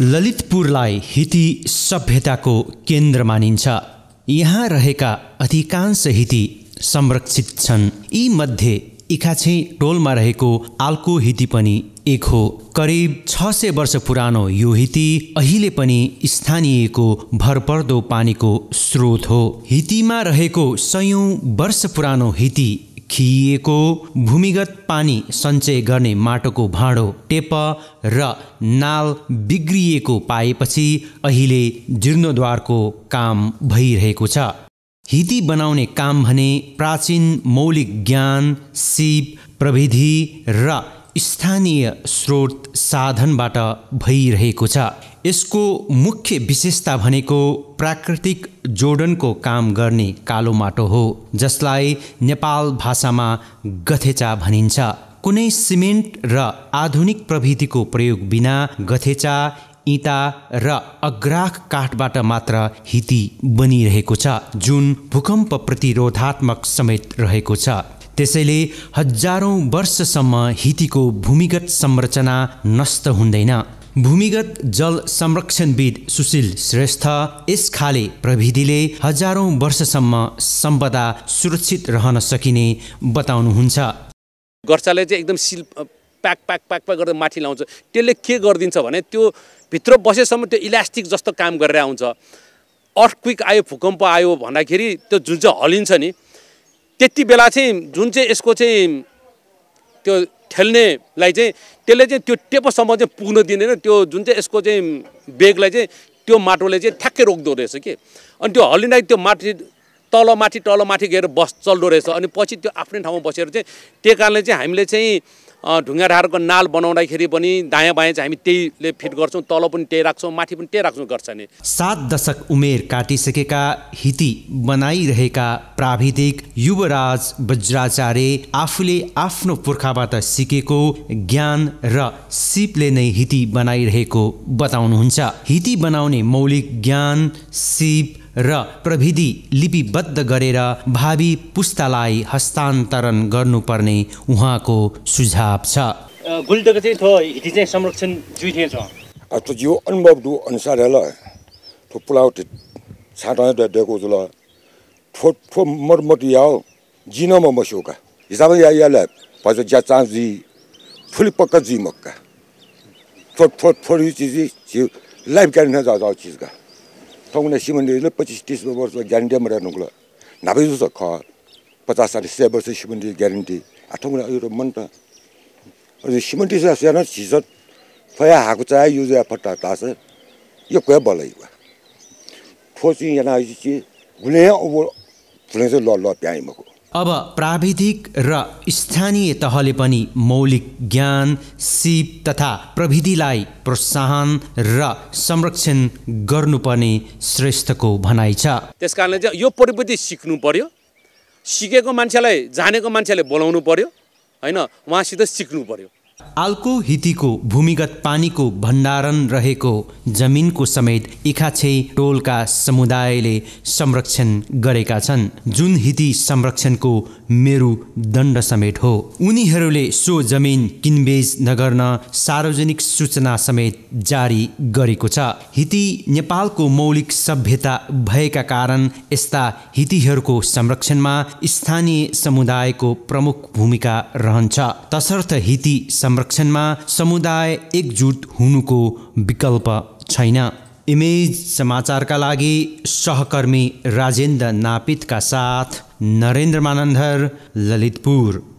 ललितपुरलाई हिती सभ्यताको केन्द्र मानिन्छ यहाँ रहेका अधिकांश हिती संरक्षित छन् यी मध्ये इखाछे टोलमा रहेको आल्को हिती पनि एक हो करिब छ सय वर्ष पुरानो यो हिती अहिले पनि स्थानीयको भरपर्दो पानीको स्रोत हो हितीमा रहेको सयौँ वर्ष पुरानो हिती खिएको भूमिगत पानी सञ्चय गर्ने माटोको भाँडो टेप र नाल बिग्रिएको पाएपछि अहिले जीर्णोद्वारको काम भइरहेको छ हिती बनाउने काम भने प्राचीन मौलिक ज्ञान सिप प्रविधि र स्थानीय स्रोत साधनबाट भइरहेको छ यसको मुख्य विशेषता भनेको प्राकृतिक जोडनको काम गर्ने कालो माटो हो जसलाई नेपाल भाषामा गथेचा भनिन्छ कुनै सिमेन्ट र आधुनिक प्रविधिको प्रयोग बिना गथेचा इँटा र अग्राख काठबाट मात्र हिती बनिरहेको छ जुन भूकम्प प्रतिरोधात्मक समेत रहेको छ त्यसैले हजारौँ वर्षसम्म हितीको भूमिगत संरचना नष्ट हुँदैन भूमिगत जल संरक्षणविद सुशील श्रेष्ठ यस खाले प्रविधिले हजारौँ वर्षसम्म सम्पदा सुरक्षित रहन सकिने बताउनुहुन्छ गर्चाले चाहिँ एकदम seal pack pack pack pack गर्दा माथि लाउँछ त्यसले के गरिदिन्छ भने त्यो भित्र बसेसम्म त्यो इलास्टिक जस्तो काम गरेर आउँछ अर्थ क्विक आयो भूकम्प आयो भन्दाखेरि त्यो जुन चाहिँ हलिन्छ नि त्यति बेला चाहिँ जुन चाहिँ यसको चाहिँ त्यो ठेल्नेलाई चाहिँ त्यसले चाहिँ त्यो टेपोसम्म चाहिँ पुग्न दिँदैन त्यो जुन चाहिँ यसको चाहिँ बेगलाई चाहिँ त्यो माटोले चाहिँ ठ्याक्कै रोक्दो रहेछ कि अनि त्यो हल्लिँदा त्यो माटो तल माथि तल माथि गएर बस चल्दो रहेछ अनि पछि त्यो आफ्नै ठाउँमा बसेर चाहिँ त्यही कारणले चाहिँ हामीले चाहिँ ढाडको नाल बनाउँदाखेरि पनि दायाँ बायाँ चाहिँ हामी त्यहीले फिट गर्छौँ तल पनि त्यही राख्छौँ माथि पनि त्यही राख्छौँ गर्छ नि सात दशक उमेर काटिसकेका हिति बनाइरहेका प्राविधिक युवराज वज्राचार्य आफूले आफ्नो पुर्खाबाट सिकेको ज्ञान र सिपले नै हिति बनाइरहेको बताउनुहुन्छ हिति बनाउने मौलिक ज्ञान सिप र प्रविधि लिपिबद्ध गरेर भावी पुस्तालाई हस्तान्तरण गर्नुपर्ने उहाँको सुझाव छ गुल्दको चाहिँ थो हिटी चाहिँ संरक्षण जुइथे छ अथवा जो अनुभव दु अनुसार ल थो पुलाउ छाटा दिएको ल ठो ठो मरमट याओ म मस्योका हिसाबले या यालाई भन्छ ज्या चाँजी फुल पक्क जी मक्का थोट थोट थोडी चिज लाइफ क्यारिन जाओ चिजका ठाउँ सिमन्डीले सिमेन्टहरूले पच्चिस तिस वर्ष ग्यारेन्टी मेरो नोक्लो नाभैज ख पचास साठी सय वर्ष सिमेन्ट ग्यारेन्टी आठ यो मन त अनि सिमेन्टी छ सानो सिजन फायु चाहे यो चाहे फटा तास यो कुरा बल्लै यहाँ चाहिँ गुल्या ऊो फुल्याङ्गो लल मको अब प्राविधिक र स्थानीय तहले पनि मौलिक ज्ञान सिप तथा प्रविधिलाई प्रोत्साहन र संरक्षण गर्नुपर्ने श्रेष्ठको भनाइ छ त्यस कारणले चाहिँ यो प्रविधि सिक्नु पर्यो सिकेको मान्छेलाई जानेको मान्छेले बोलाउनु पर्यो होइन उहाँसित सिक्नु पर्यो आल्को हितीको भूमिगत पानीको भण्डारण रहेको जमिनको समेत इखाछे टोलका समुदायले संरक्षण गरेका छन् जुन हिती संरक्षणको मेरुदण्ड समेत हो उनीहरूले सो जमिन किनबेज नगर्न सार्वजनिक सूचना समेत जारी गरेको छ हिती नेपालको मौलिक सभ्यता भएका कारण यस्ता हितीहरूको संरक्षणमा स्थानीय समुदायको प्रमुख भूमिका रहन्छ तसर्थ हिती संरक्षणमा समुदाय एकजुट हुनुको विकल्प छैन इमेज समाचारका लागि सहकर्मी राजेन्द्र नापितका साथ नरेन्द्र मानन्धर ललितपुर